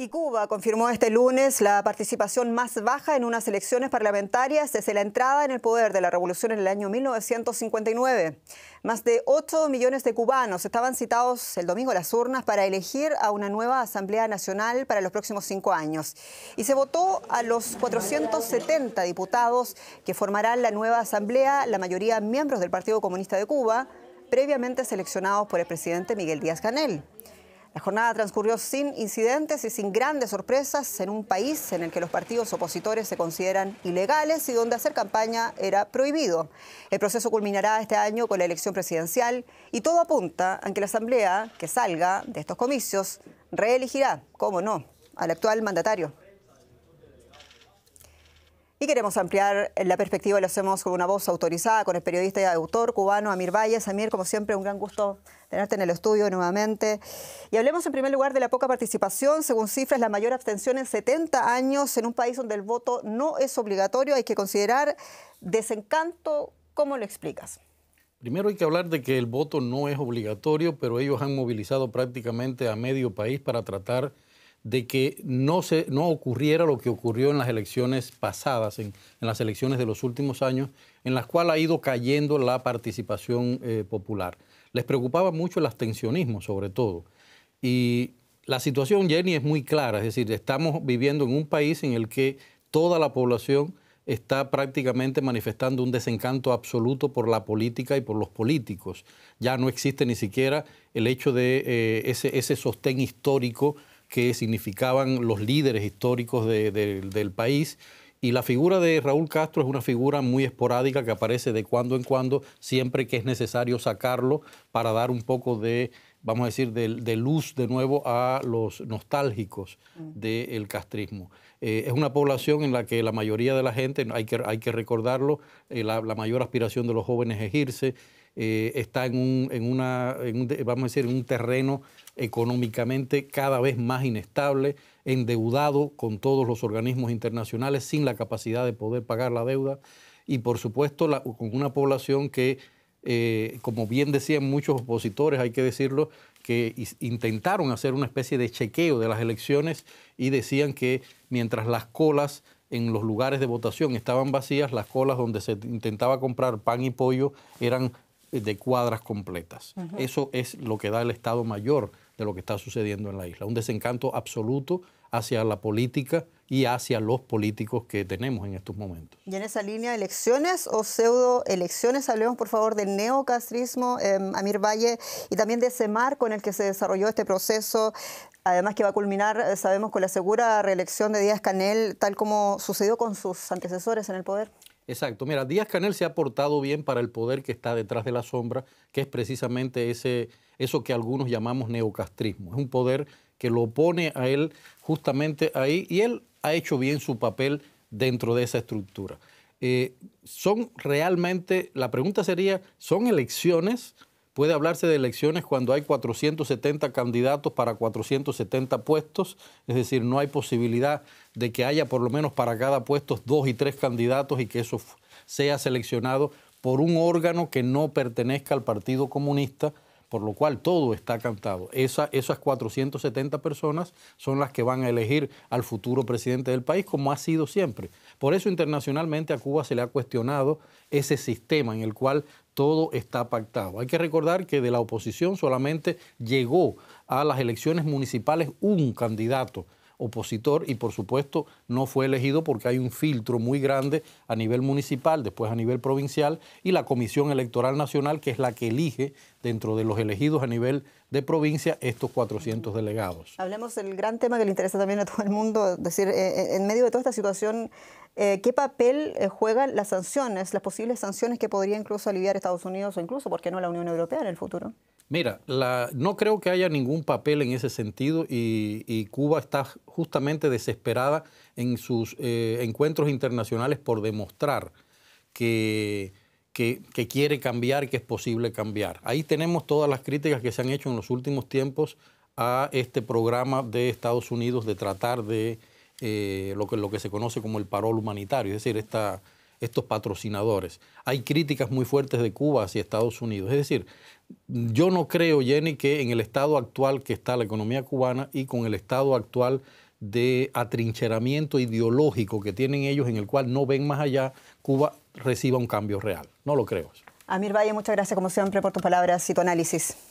Y Cuba confirmó este lunes la participación más baja en unas elecciones parlamentarias desde la entrada en el poder de la revolución en el año 1959. Más de 8 millones de cubanos estaban citados el domingo a las urnas para elegir a una nueva Asamblea Nacional para los próximos cinco años. Y se votó a los 470 diputados que formarán la nueva Asamblea, la mayoría miembros del Partido Comunista de Cuba, previamente seleccionados por el presidente Miguel Díaz Canel. La jornada transcurrió sin incidentes y sin grandes sorpresas en un país en el que los partidos opositores se consideran ilegales y donde hacer campaña era prohibido. El proceso culminará este año con la elección presidencial y todo apunta a que la Asamblea que salga de estos comicios reelegirá, cómo no, al actual mandatario. Y queremos ampliar la perspectiva, lo hacemos con una voz autorizada, con el periodista y autor cubano Amir Valles. Amir, como siempre, un gran gusto tenerte en el estudio nuevamente. Y hablemos en primer lugar de la poca participación. Según cifras, la mayor abstención en 70 años en un país donde el voto no es obligatorio. Hay que considerar desencanto. ¿Cómo lo explicas? Primero hay que hablar de que el voto no es obligatorio, pero ellos han movilizado prácticamente a medio país para tratar de que no, se, no ocurriera lo que ocurrió en las elecciones pasadas, en, las elecciones de los últimos años, en las cuales ha ido cayendo la participación eh, popular. Les preocupaba mucho el abstencionismo, sobre todo. Y la situación, Jenny, es muy clara, es decir, estamos viviendo en un país en el que toda la población está prácticamente manifestando un desencanto absoluto por la política y por los políticos. Ya no existe ni siquiera el hecho de eh, ese, ese, sostén histórico que significaban los líderes históricos del país. Y la figura de Raúl Castro es una figura muy esporádica que aparece de cuando en cuando, siempre que es necesario sacarlo para dar un poco de vamos a decir, de, luz de nuevo a los nostálgicos mm. del castrismo. Eh, es una población en la que la mayoría de la gente, hay que, hay que recordarlo, eh, la, mayor aspiración de los jóvenes es irse, eh, está en un, una, vamos a decir, un terreno económicamente cada vez más inestable, endeudado con todos los organismos internacionales, sin la capacidad de poder pagar la deuda, y por supuesto con una población que eh, como bien decían muchos opositores, hay que decirlo, que intentaron hacer una especie de chequeo de las elecciones y decían que mientras las colas en los lugares de votación estaban vacías, las colas donde se intentaba comprar pan y pollo eran eh, de cuadras completas. Eso es lo que da el Estado Mayor de lo que está sucediendo en la isla. Un desencanto absoluto hacia la política y hacia los políticos que tenemos en estos momentos. Y en esa línea, elecciones o pseudoelecciones, hablemos por favor del neocastrismo, em, Amir Valle, y también de ese marco en el que se desarrolló este proceso, además que va a culminar, eh, sabemos, con la segura reelección de Díaz Canel, tal como sucedió con sus antecesores en el poder. Exacto. Mira, Díaz Canel se ha portado bien para el poder que está detrás de la sombra, que es precisamente ese, eso que algunos llamamos neocastrismo. Es un poder que lo pone a él justamente ahí y él ha hecho bien su papel dentro de esa estructura. Eh, son realmente, la pregunta sería, ¿son elecciones? Puede hablarse de elecciones cuando hay 470 candidatos para 470 puestos, es decir, no hay posibilidad de que haya por lo menos para cada puesto dos y tres candidatos y que eso sea seleccionado por un órgano que no pertenezca al Partido Comunista, por lo cual todo está cantado. esas 470 personas son las que van a elegir al futuro presidente del país, como ha sido siempre. Por eso internacionalmente a Cuba se le ha cuestionado ese sistema en el cual todo está pactado. Hay que recordar que de la oposición solamente llegó a las elecciones municipales un candidato opositor y por supuesto no fue elegido porque hay un filtro muy grande a nivel municipal, después a nivel provincial y la Comisión Electoral Nacional que es la que elige dentro de los elegidos a nivel de provincia estos 400 delegados. Hablemos del gran tema que le interesa también a todo el mundo, es decir, eh, eh, en medio de toda esta situación, eh, ¿qué papel juegan las sanciones, las posibles sanciones que podría incluso aliviar Estados Unidos o incluso, ¿por qué no la Unión Europea en el futuro? Mira, no creo que haya ningún papel en ese sentido y, Cuba está justamente desesperada en sus encuentros internacionales por demostrar que que, quiere cambiar, que es posible cambiar. Ahí tenemos todas las críticas que se han hecho en los últimos tiempos a este programa de Estados Unidos de tratar de eh, lo, que, lo que se conoce como el parol humanitario, es decir, estos patrocinadores. Hay críticas muy fuertes de Cuba hacia Estados Unidos. Es decir, yo no creo, Jenny, que en el estado actual que está la economía cubana y con el estado actual de atrincheramiento ideológico que tienen ellos, en el cual no ven más allá, Cuba reciba un cambio real. No lo creo. Amir Valle, muchas gracias como siempre por tus palabras y tu análisis.